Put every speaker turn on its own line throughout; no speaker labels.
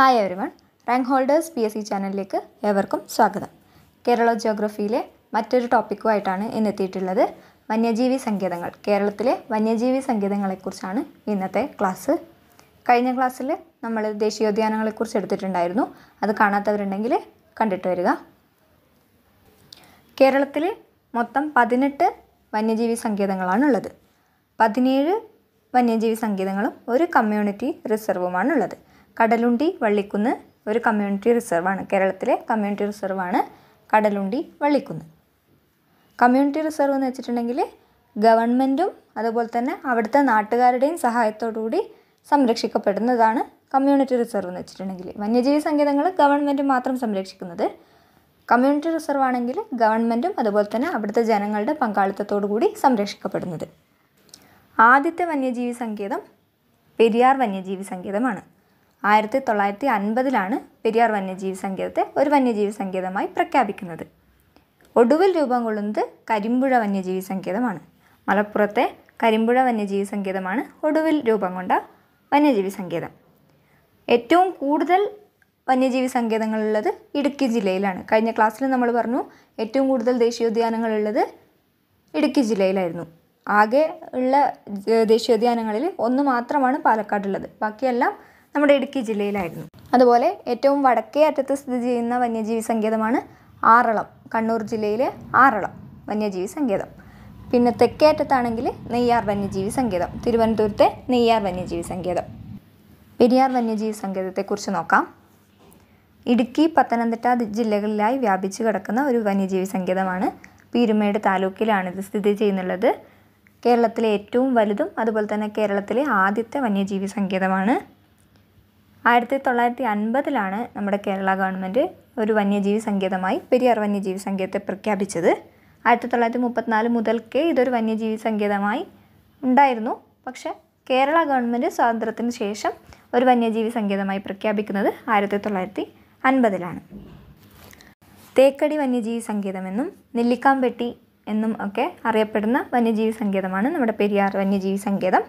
hi everyone rank holders P S C ചാനലിലേക്ക് ഏവർക്കും സ്വാഗതം കേരള ജോഗ്രഫിയിലെ മറ്റൊരു ടോപ്പിക്കുമായിട്ടാണ് ഇന്നെത്തിയിട്ടുള്ളത് വന്യജീവി സങ്കേതങ്ങൾ കേരളത്തിലെ വന്യജീവി സങ്കേതങ്ങളെക്കുറിച്ചാണ് ഇന്നത്തെ ക്ലാസ് കഴിഞ്ഞ ക്ലാസ്സിൽ നമ്മൾ ദേശീയോദ്യാനങ്ങളെക്കുറിച്ച് എടുത്തിട്ടുണ്ടായിരുന്നു അത് കാണാത്തവരുണ്ടെങ്കിൽ കണ്ടിട്ട് വരിക കേരളത്തിൽ മൊത്തം പതിനെട്ട് വന്യജീവി സങ്കേതങ്ങളാണുള്ളത് പതിനേഴ് വന്യജീവി സങ്കേതങ്ങളും ഒരു കമ്മ്യൂണിറ്റി റിസർവുമാണുള്ളത് കടലുണ്ടി വള്ളിക്കുന്ന് ഒരു കമ്മ്യൂണിറ്റി റിസർവാണ് കേരളത്തിലെ കമ്മ്യൂണിറ്റി റിസർവാണ് കടലുണ്ടി വള്ളിക്കുന്ന് കമ്മ്യൂണിറ്റി റിസർവ് എന്ന് വെച്ചിട്ടുണ്ടെങ്കിൽ ഗവൺമെൻറ്റും അതുപോലെ തന്നെ അവിടുത്തെ നാട്ടുകാരുടെയും സഹായത്തോടുകൂടി സംരക്ഷിക്കപ്പെടുന്നതാണ് കമ്മ്യൂണിറ്റി റിസർവ് എന്ന് വെച്ചിട്ടുണ്ടെങ്കിൽ വന്യജീവി സങ്കേതങ്ങൾ ഗവൺമെൻറ് മാത്രം സംരക്ഷിക്കുന്നത് കമ്മ്യൂണിറ്റി റിസർവ് ആണെങ്കിൽ ഗവൺമെൻറ്റും അതുപോലെ തന്നെ അവിടുത്തെ ജനങ്ങളുടെ പങ്കാളിത്തത്തോടു കൂടി സംരക്ഷിക്കപ്പെടുന്നത് ആദ്യത്തെ വന്യജീവി സങ്കേതം പെരിയാർ വന്യജീവി സങ്കേതമാണ് ആയിരത്തി തൊള്ളായിരത്തി അൻപതിലാണ് പെരിയാർ വന്യജീവി സങ്കേതത്തെ ഒരു വന്യജീവി സങ്കേതമായി പ്രഖ്യാപിക്കുന്നത് ഒടുവിൽ രൂപം കൊള്ളുന്നത് കരിമ്പുഴ വന്യജീവി സങ്കേതമാണ് മലപ്പുറത്തെ കരിമ്പുഴ വന്യജീവി സങ്കേതമാണ് ഒടുവിൽ രൂപം കൊണ്ട വന്യജീവി സങ്കേതം ഏറ്റവും കൂടുതൽ വന്യജീവി സങ്കേതങ്ങളുള്ളത് ഇടുക്കി ജില്ലയിലാണ് കഴിഞ്ഞ ക്ലാസ്സിൽ നമ്മൾ പറഞ്ഞു ഏറ്റവും കൂടുതൽ ദേശീയോദ്യാനങ്ങളുള്ളത് ഇടുക്കി ജില്ലയിലായിരുന്നു ആകെ ഉള്ള ദേശീയോദ്യാനങ്ങളിൽ ഒന്ന് മാത്രമാണ് പാലക്കാടുള്ളത് ബാക്കിയെല്ലാം നമ്മുടെ ഇടുക്കി ജില്ലയിലായിരുന്നു അതുപോലെ ഏറ്റവും വടക്കേ അറ്റത്ത് സ്ഥിതി ചെയ്യുന്ന വന്യജീവി സങ്കേതമാണ് ആറളം കണ്ണൂർ ജില്ലയിലെ ആറളം വന്യജീവി സങ്കേതം പിന്നെ തെക്കേ അറ്റത്താണെങ്കിൽ നെയ്യാർ വന്യജീവി സങ്കേതം തിരുവനന്തപുരത്തെ നെയ്യാർ വന്യജീവി സങ്കേതം പെരിയാർ വന്യജീവി സങ്കേതത്തെക്കുറിച്ച് നോക്കാം ഇടുക്കി പത്തനംതിട്ട ജില്ലകളിലായി വ്യാപിച്ചു കിടക്കുന്ന ഒരു വന്യജീവി സങ്കേതമാണ് പീരുമേട് താലൂക്കിലാണ് ഇത് സ്ഥിതി ചെയ്യുന്നുള്ളത് കേരളത്തിലെ ഏറ്റവും വലുതും അതുപോലെ തന്നെ കേരളത്തിലെ ആദ്യത്തെ വന്യജീവി സങ്കേതമാണ് ആയിരത്തി തൊള്ളായിരത്തി അൻപതിലാണ് നമ്മുടെ കേരള ഗവൺമെൻറ് ഒരു വന്യജീവി സങ്കേതമായി പെരിയാർ വന്യജീവി സങ്കേതത്തെ പ്രഖ്യാപിച്ചത് ആയിരത്തി തൊള്ളായിരത്തി മുപ്പത്തിനാല് മുതൽക്കേ ഇതൊരു വന്യജീവി സങ്കേതമായി ഉണ്ടായിരുന്നു പക്ഷേ കേരള ഗവൺമെൻറ് സ്വാതന്ത്ര്യത്തിന് ശേഷം ഒരു വന്യജീവി സങ്കേതമായി പ്രഖ്യാപിക്കുന്നത് ആയിരത്തി തൊള്ളായിരത്തി അൻപതിലാണ് തേക്കടി വന്യജീവി സങ്കേതമെന്നും നെല്ലിക്കാമ്പെട്ടി എന്നും ഒക്കെ അറിയപ്പെടുന്ന വന്യജീവി സങ്കേതമാണ് നമ്മുടെ പെരിയാർ വന്യജീവി സങ്കേതം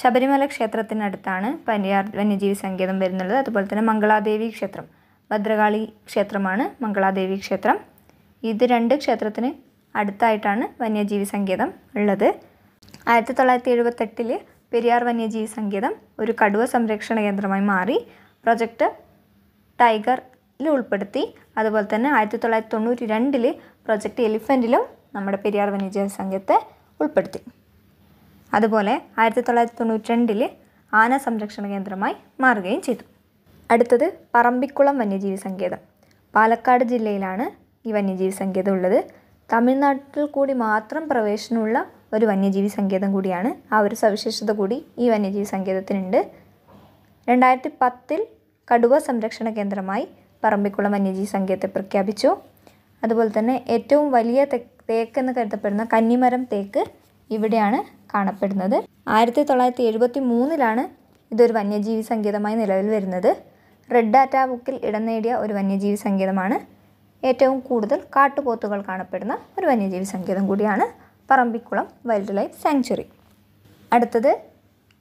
ശബരിമല ക്ഷേത്രത്തിനടുത്താണ് പനിയാർ വന്യജീവി സങ്കേതം വരുന്നുള്ളത് അതുപോലെ തന്നെ മംഗളാദേവി ക്ഷേത്രം ഭദ്രകാളി ക്ഷേത്രമാണ് മംഗളാദേവി ക്ഷേത്രം ഇത് രണ്ട് ക്ഷേത്രത്തിന് അടുത്തായിട്ടാണ് വന്യജീവി സങ്കേതം ഉള്ളത് ആയിരത്തി തൊള്ളായിരത്തി എഴുപത്തെട്ടില് പെരിയാർ വന്യജീവി സങ്കേതം ഒരു കടുവ സംരക്ഷണ കേന്ദ്രമായി മാറി പ്രൊജക്റ്റ് ടൈഗറിൽ ഉൾപ്പെടുത്തി അതുപോലെ തന്നെ ആയിരത്തി തൊള്ളായിരത്തി തൊണ്ണൂറ്റി രണ്ടില് പ്രൊജക്റ്റ് എലിഫൻറ്റിലും നമ്മുടെ പെരിയാർ വന്യജീവി സങ്കേതത്തെ ഉൾപ്പെടുത്തി അതുപോലെ ആയിരത്തി തൊള്ളായിരത്തി തൊണ്ണൂറ്റി രണ്ടിൽ ആന സംരക്ഷണ കേന്ദ്രമായി മാറുകയും ചെയ്തു അടുത്തത് പറമ്പിക്കുളം വന്യജീവി സങ്കേതം പാലക്കാട് ജില്ലയിലാണ് ഈ വന്യജീവി സങ്കേതം ഉള്ളത് തമിഴ്നാട്ടിൽ കൂടി മാത്രം പ്രവേശനമുള്ള ഒരു വന്യജീവി സങ്കേതം കൂടിയാണ് ആ ഒരു സവിശേഷത കൂടി ഈ വന്യജീവി സങ്കേതത്തിനുണ്ട് രണ്ടായിരത്തി പത്തിൽ കടുവ സംരക്ഷണ കേന്ദ്രമായി പറമ്പിക്കുളം വന്യജീവി സങ്കേതത്തെ പ്രഖ്യാപിച്ചു അതുപോലെ തന്നെ ഏറ്റവും വലിയ തേക്ക് എന്ന് കരുതപ്പെടുന്ന കന്നിമരം തേക്ക് ഇവിടെയാണ് കാണപ്പെടുന്നത് ആയിരത്തി തൊള്ളായിരത്തി എഴുപത്തി മൂന്നിലാണ് ഇതൊരു വന്യജീവി സങ്കേതമായി നിലവിൽ വരുന്നത് റെഡ് ഡാറ്റ ബുക്കിൽ ഇടം നേടിയ ഒരു വന്യജീവി സങ്കേതമാണ് ഏറ്റവും കൂടുതൽ കാട്ടുപോത്തുകൾ കാണപ്പെടുന്ന ഒരു വന്യജീവി സങ്കേതം കൂടിയാണ് പറമ്പിക്കുളം വൈൽഡ് ലൈഫ് സാങ്ച്വറി അടുത്തത്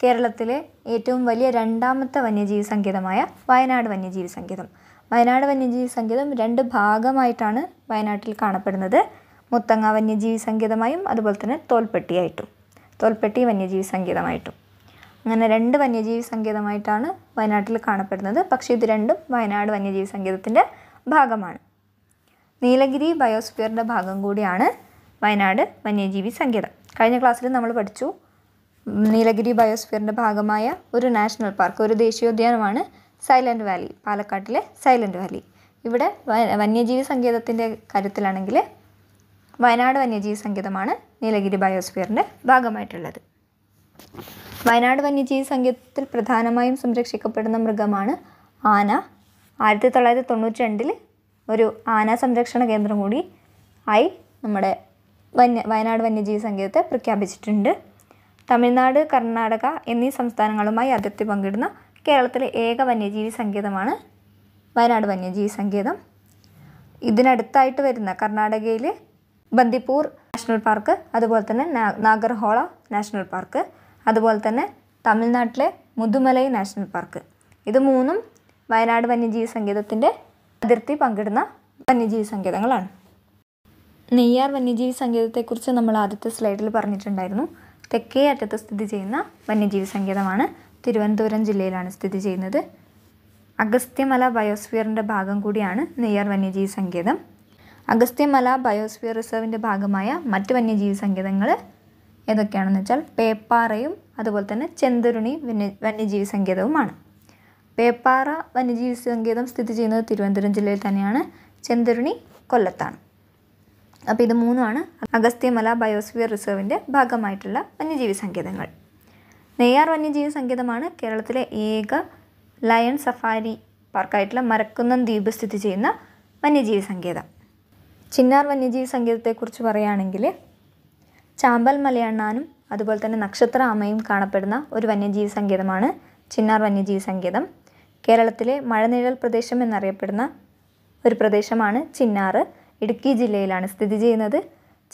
കേരളത്തിലെ ഏറ്റവും വലിയ രണ്ടാമത്തെ വന്യജീവി സങ്കേതമായ വയനാട് വന്യജീവി സങ്കേതം വയനാട് വന്യജീവി സങ്കേതം രണ്ട് ഭാഗമായിട്ടാണ് വയനാട്ടിൽ കാണപ്പെടുന്നത് മുത്തങ്ങ വന്യജീവി സങ്കേതമായും അതുപോലെ തന്നെ തോൽപ്പെട്ടിയായിട്ടും തോൽപ്പെട്ടി വന്യജീവി സങ്കേതമായിട്ടും അങ്ങനെ രണ്ട് വന്യജീവി സങ്കേതമായിട്ടാണ് വയനാട്ടിൽ കാണപ്പെടുന്നത് പക്ഷേ ഇത് രണ്ടും വയനാട് വന്യജീവി സങ്കേതത്തിൻ്റെ ഭാഗമാണ് നീലഗിരി ബയോസ്ഫിയറിൻ്റെ ഭാഗം കൂടിയാണ് വയനാട് വന്യജീവി സങ്കേതം കഴിഞ്ഞ ക്ലാസ്സിൽ നമ്മൾ പഠിച്ചു നീലഗിരി ബയോസ്ഫിയറിൻ്റെ ഭാഗമായ ഒരു നാഷണൽ പാർക്ക് ഒരു ദേശീയോദ്യാനമാണ് സൈലൻറ്റ് വാലി പാലക്കാട്ടിലെ സൈലൻറ്റ് വാലി ഇവിടെ വന്യജീവി സങ്കേതത്തിൻ്റെ കാര്യത്തിലാണെങ്കിൽ വയനാട് വന്യജീവി സങ്കേതമാണ് നീലഗിരി ബയോസ്ഫിയറിൻ്റെ ഭാഗമായിട്ടുള്ളത് വയനാട് വന്യജീവി സങ്കേതത്തിൽ പ്രധാനമായും സംരക്ഷിക്കപ്പെടുന്ന മൃഗമാണ് ആന ആയിരത്തി തൊള്ളായിരത്തി തൊണ്ണൂറ്റി രണ്ടിൽ ഒരു ആന സംരക്ഷണ കേന്ദ്രം കൂടി ആയി നമ്മുടെ വന്യ വയനാട് വന്യജീവി സങ്കേതത്തെ പ്രഖ്യാപിച്ചിട്ടുണ്ട് തമിഴ്നാട് കർണാടക എന്നീ സംസ്ഥാനങ്ങളുമായി അതിർത്തി പങ്കിടുന്ന കേരളത്തിലെ ഏക വന്യജീവി സങ്കേതമാണ് വയനാട് വന്യജീവി സങ്കേതം ഇതിനടുത്തായിട്ട് വരുന്ന കർണാടകയിലെ ബന്ദിപ്പൂർ നാഷണൽ പാർക്ക് അതുപോലെ തന്നെ നാഗർഹോള നാഷണൽ പാർക്ക് അതുപോലെ തന്നെ തമിഴ്നാട്ടിലെ മുതുമലൈ നാഷണൽ പാർക്ക് ഇത് മൂന്നും വയനാട് വന്യജീവി സങ്കേതത്തിൻ്റെ അതിർത്തി പങ്കിടുന്ന വന്യജീവി സങ്കേതങ്ങളാണ് നെയ്യാർ വന്യജീവി സങ്കേതത്തെക്കുറിച്ച് നമ്മൾ ആദ്യത്തെ സ്ലൈഡിൽ പറഞ്ഞിട്ടുണ്ടായിരുന്നു തെക്കേ അറ്റത്ത് സ്ഥിതി ചെയ്യുന്ന വന്യജീവി സങ്കേതമാണ് തിരുവനന്തപുരം ജില്ലയിലാണ് സ്ഥിതി ചെയ്യുന്നത് അഗസ്ത്യമല ബയോസ്ഫിയറിൻ്റെ ഭാഗം കൂടിയാണ് നെയ്യാർ വന്യജീവി സങ്കേതം അഗസ്ത്യമല ബയോസ്ഫിയർ റിസർവിൻ്റെ ഭാഗമായ മറ്റ് വന്യജീവി സങ്കേതങ്ങൾ ഏതൊക്കെയാണെന്ന് വെച്ചാൽ പേപ്പാറയും അതുപോലെ തന്നെ ചെന്തുരുണി വന്യ വന്യജീവി സങ്കേതവുമാണ് പേപ്പാറ വന്യജീവി സങ്കേതം സ്ഥിതി ചെയ്യുന്നത് തിരുവനന്തപുരം ജില്ലയിൽ തന്നെയാണ് ചെന്തുരുണി കൊല്ലത്താണ് അപ്പോൾ ഇത് മൂന്നുമാണ് അഗസ്ത്യമല ബയോസ്ഫിയർ റിസർവിൻ്റെ ഭാഗമായിട്ടുള്ള വന്യജീവി സങ്കേതങ്ങൾ നെയ്യാർ വന്യജീവി സങ്കേതമാണ് കേരളത്തിലെ ഏക ലയൺ സഫാരി പാർക്കായിട്ടുള്ള മരക്കുന്നം ദ്വീപ് സ്ഥിതി ചെയ്യുന്ന വന്യജീവി സങ്കേതം ചിന്നാർ വന്യജീവി സംഗീതത്തെക്കുറിച്ച് പറയുകയാണെങ്കിൽ ചാമ്പൽ മലയണ്ണാനും അതുപോലെ തന്നെ നക്ഷത്ര അമ്മയും കാണപ്പെടുന്ന ഒരു വന്യജീവി സംഗീതമാണ് ചിന്നാർ വന്യജീവി സംഗീതം കേരളത്തിലെ മഴനിഴൽ പ്രദേശം എന്നറിയപ്പെടുന്ന ഒരു പ്രദേശമാണ് ചിന്നാർ ഇടുക്കി ജില്ലയിലാണ് സ്ഥിതി ചെയ്യുന്നത്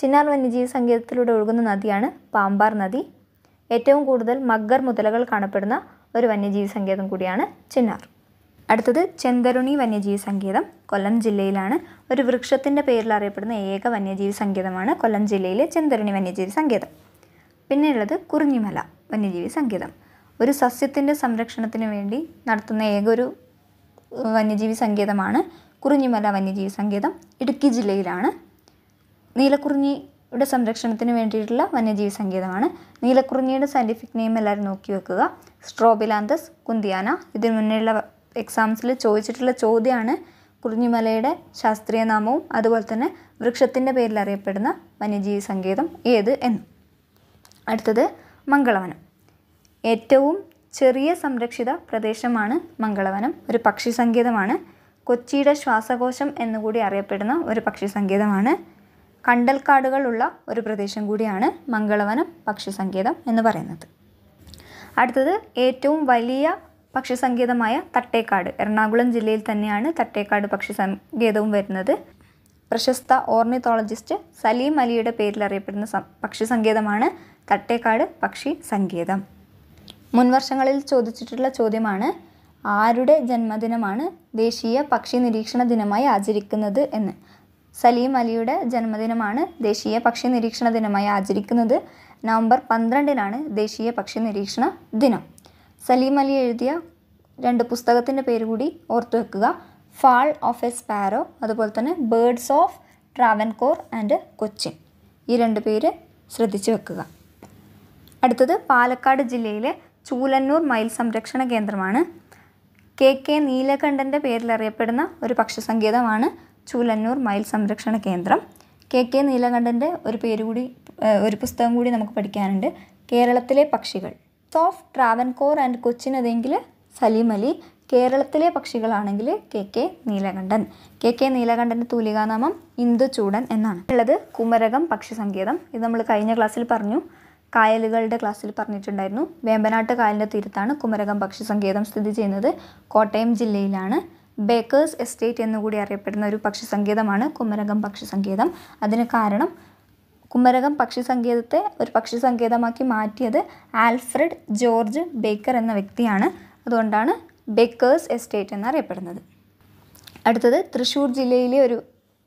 ചിന്നാർ വന്യജീവി സംഗീതത്തിലൂടെ ഒഴുകുന്ന നദിയാണ് പാമ്പാർ നദി ഏറ്റവും കൂടുതൽ മഗ്ഗർ മുതലകൾ കാണപ്പെടുന്ന ഒരു വന്യജീവി സംഗീതം കൂടിയാണ് ചിന്നാർ അടുത്തത് ചെന്തരുണി വന്യജീവി സങ്കേതം കൊല്ലം ജില്ലയിലാണ് ഒരു വൃക്ഷത്തിൻ്റെ പേരിൽ അറിയപ്പെടുന്ന ഏക വന്യജീവി സങ്കേതമാണ് കൊല്ലം ജില്ലയിലെ ചെന്തരുണി വന്യജീവി സങ്കേതം പിന്നെയുള്ളത് കുറിഞ്ഞിമല വന്യജീവി സങ്കേതം ഒരു സസ്യത്തിൻ്റെ സംരക്ഷണത്തിന് വേണ്ടി നടത്തുന്ന ഏക ഒരു വന്യജീവി സങ്കേതമാണ് കുറിഞ്ഞിമല വന്യജീവി സങ്കേതം ഇടുക്കി ജില്ലയിലാണ് നീലക്കുറിഞ്ഞിയുടെ സംരക്ഷണത്തിന് വേണ്ടിയിട്ടുള്ള വന്യജീവി സങ്കേതമാണ് നീലക്കുറിഞ്ഞിയുടെ സയൻറ്റിഫിക് നെയിം എല്ലാവരും നോക്കി വെക്കുക സ്ട്രോബിലാന്തസ് കുന്തിയാന ഇതിനു മുന്നേയുള്ള എക്സാംസിൽ ചോദിച്ചിട്ടുള്ള ചോദ്യമാണ് കുറിഞ്ഞിമലയുടെ ശാസ്ത്രീയ നാമവും അതുപോലെ തന്നെ വൃക്ഷത്തിൻ്റെ പേരിൽ അറിയപ്പെടുന്ന വന്യജീവി സങ്കേതം ഏത് എന്നും അടുത്തത് മംഗളവനം ഏറ്റവും ചെറിയ സംരക്ഷിത പ്രദേശമാണ് മംഗളവനം ഒരു പക്ഷി സങ്കേതമാണ് കൊച്ചിയുടെ ശ്വാസകോശം എന്നുകൂടി അറിയപ്പെടുന്ന ഒരു പക്ഷി സങ്കേതമാണ് കണ്ടൽക്കാടുകളുള്ള ഒരു പ്രദേശം കൂടിയാണ് മംഗളവനം പക്ഷി സങ്കേതം എന്ന് പറയുന്നത് അടുത്തത് ഏറ്റവും വലിയ പക്ഷി സങ്കേതമായ തട്ടേക്കാട് എറണാകുളം ജില്ലയിൽ തന്നെയാണ് തട്ടേക്കാട് പക്ഷി സങ്കേതവും വരുന്നത് പ്രശസ്ത ഓർണിത്തോളജിസ്റ്റ് സലീം അലിയുടെ പേരിൽ അറിയപ്പെടുന്ന പക്ഷി സങ്കേതമാണ് തട്ടേക്കാട് പക്ഷി സങ്കേതം മുൻവർഷങ്ങളിൽ ചോദിച്ചിട്ടുള്ള ചോദ്യമാണ് ആരുടെ ജന്മദിനമാണ് ദേശീയ പക്ഷി നിരീക്ഷണ ദിനമായി ആചരിക്കുന്നത് എന്ന് സലീം അലിയുടെ ജന്മദിനമാണ് ദേശീയ പക്ഷി നിരീക്ഷണ ദിനമായി ആചരിക്കുന്നത് നവംബർ പന്ത്രണ്ടിനാണ് ദേശീയ പക്ഷി നിരീക്ഷണ ദിനം സലീം അലി എഴുതിയ രണ്ട് പുസ്തകത്തിൻ്റെ പേര് കൂടി ഓർത്തു വെക്കുക ഫാൾ ഓഫ് എ സ്പാരോ അതുപോലെ തന്നെ ബേഡ്സ് ഓഫ് കോർ ആൻഡ് കൊച്ചിൻ ഈ രണ്ട് പേര് ശ്രദ്ധിച്ചു വെക്കുക അടുത്തത് പാലക്കാട് ജില്ലയിലെ ചൂലന്നൂർ മയിൽ സംരക്ഷണ കേന്ദ്രമാണ് കെ കെ നീലകണ്ഠൻ്റെ അറിയപ്പെടുന്ന ഒരു പക്ഷിസങ്കേതമാണ് ചൂലന്നൂർ മയിൽ സംരക്ഷണ കേന്ദ്രം കെ കെ നീലകണ്ഠൻ്റെ ഒരു പേര് കൂടി ഒരു പുസ്തകം കൂടി നമുക്ക് പഠിക്കാനുണ്ട് കേരളത്തിലെ പക്ഷികൾ മിക്സ് ഓഫ് ട്രാവൻകോർ ആൻഡ് കൊച്ചിനതെങ്കിൽ സലീം അലി കേരളത്തിലെ പക്ഷികളാണെങ്കിൽ K K Neelakantan K K നീലകണ്ഠൻ്റെ തൂലികാനാമം ഇന്ദുചൂടൻ എന്നാണ് ഉള്ളത് കുമരകം പക്ഷി സങ്കേതം ഇത് നമ്മൾ കഴിഞ്ഞ ക്ലാസ്സിൽ പറഞ്ഞു കായലുകളുടെ ക്ലാസ്സിൽ പറഞ്ഞിട്ടുണ്ടായിരുന്നു വേമ്പനാട്ട് കായലിൻ്റെ തീരത്താണ് കുമരകം പക്ഷി സങ്കേതം സ്ഥിതി ചെയ്യുന്നത് കോട്ടയം ജില്ലയിലാണ് ബേക്കേഴ്സ് എസ്റ്റേറ്റ് എന്നുകൂടി അറിയപ്പെടുന്ന ഒരു പക്ഷി സങ്കേതമാണ് കുമരകം പക്ഷി സങ്കേതം അതിന് കാരണം കുമരകം പക്ഷി സങ്കേതത്തെ ഒരു പക്ഷി സങ്കേതമാക്കി മാറ്റിയത് ആൽഫ്രഡ് ജോർജ് ബേക്കർ എന്ന വ്യക്തിയാണ് അതുകൊണ്ടാണ് ബേക്കേഴ്സ് എസ്റ്റേറ്റ് എന്നറിയപ്പെടുന്നത് അടുത്തത് തൃശ്ശൂർ ജില്ലയിലെ ഒരു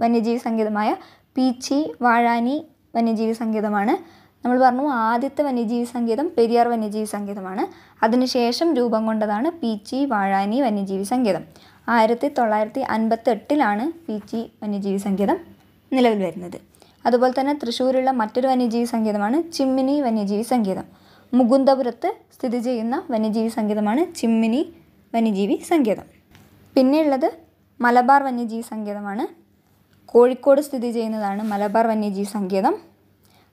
വന്യജീവി സങ്കേതമായ പീച്ചി വാഴാനി വന്യജീവി സങ്കേതമാണ് നമ്മൾ പറഞ്ഞു ആദ്യത്തെ വന്യജീവി സങ്കേതം പെരിയാർ വന്യജീവി സങ്കേതമാണ് അതിനുശേഷം രൂപം കൊണ്ടതാണ് പീച്ചി വാഴാനി വന്യജീവി സങ്കേതം ആയിരത്തി തൊള്ളായിരത്തി അൻപത്തെട്ടിലാണ് പീച്ചി വന്യജീവി സങ്കേതം നിലവിൽ വരുന്നത് അതുപോലെ തന്നെ തൃശ്ശൂരുള്ള മറ്റൊരു വന്യജീവി സംഗീതമാണ് ചിമ്മിനി വന്യജീവി സംഗീതം മുകുന്ദപുരത്ത് സ്ഥിതി ചെയ്യുന്ന വന്യജീവി സംഗീതമാണ് ചിമ്മിനി വന്യജീവി സംഗീതം പിന്നെയുള്ളത് മലബാർ വന്യജീവി സംഗീതമാണ് കോഴിക്കോട് സ്ഥിതി ചെയ്യുന്നതാണ് മലബാർ വന്യജീവി സംഗീതം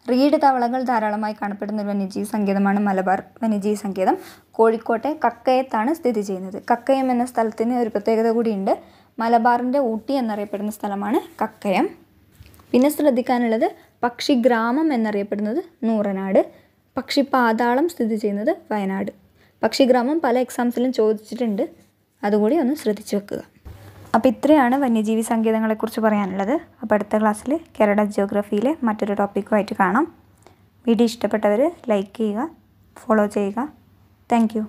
റീഡ് തവളകൾ ധാരാളമായി കാണപ്പെടുന്ന ഒരു വന്യജീവി സംഗീതമാണ് മലബാർ വന്യജീവി സംഗീതം കോഴിക്കോട്ടെ കക്കയത്താണ് സ്ഥിതി ചെയ്യുന്നത് കക്കയം എന്ന സ്ഥലത്തിന് ഒരു പ്രത്യേകത കൂടിയുണ്ട് മലബാറിൻ്റെ ഊട്ടി എന്നറിയപ്പെടുന്ന സ്ഥലമാണ് കക്കയം പിന്നെ ശ്രദ്ധിക്കാനുള്ളത് പക്ഷി ഗ്രാമം എന്നറിയപ്പെടുന്നത് നൂറനാട് പക്ഷി പാതാളം സ്ഥിതി ചെയ്യുന്നത് വയനാട് പക്ഷി ഗ്രാമം പല എക്സാംസിലും ചോദിച്ചിട്ടുണ്ട് അതുകൂടി ഒന്ന് ശ്രദ്ധിച്ചു വെക്കുക അപ്പോൾ ഇത്രയാണ് വന്യജീവി സങ്കേതങ്ങളെക്കുറിച്ച് പറയാനുള്ളത് അപ്പോൾ അടുത്ത ക്ലാസ്സിൽ കേരള ജിയോഗ്രഫിയിലെ മറ്റൊരു ടോപ്പിക്കുമായിട്ട് കാണാം വീഡിയോ ഇഷ്ടപ്പെട്ടവർ ലൈക്ക് ചെയ്യുക ഫോളോ ചെയ്യുക താങ്ക്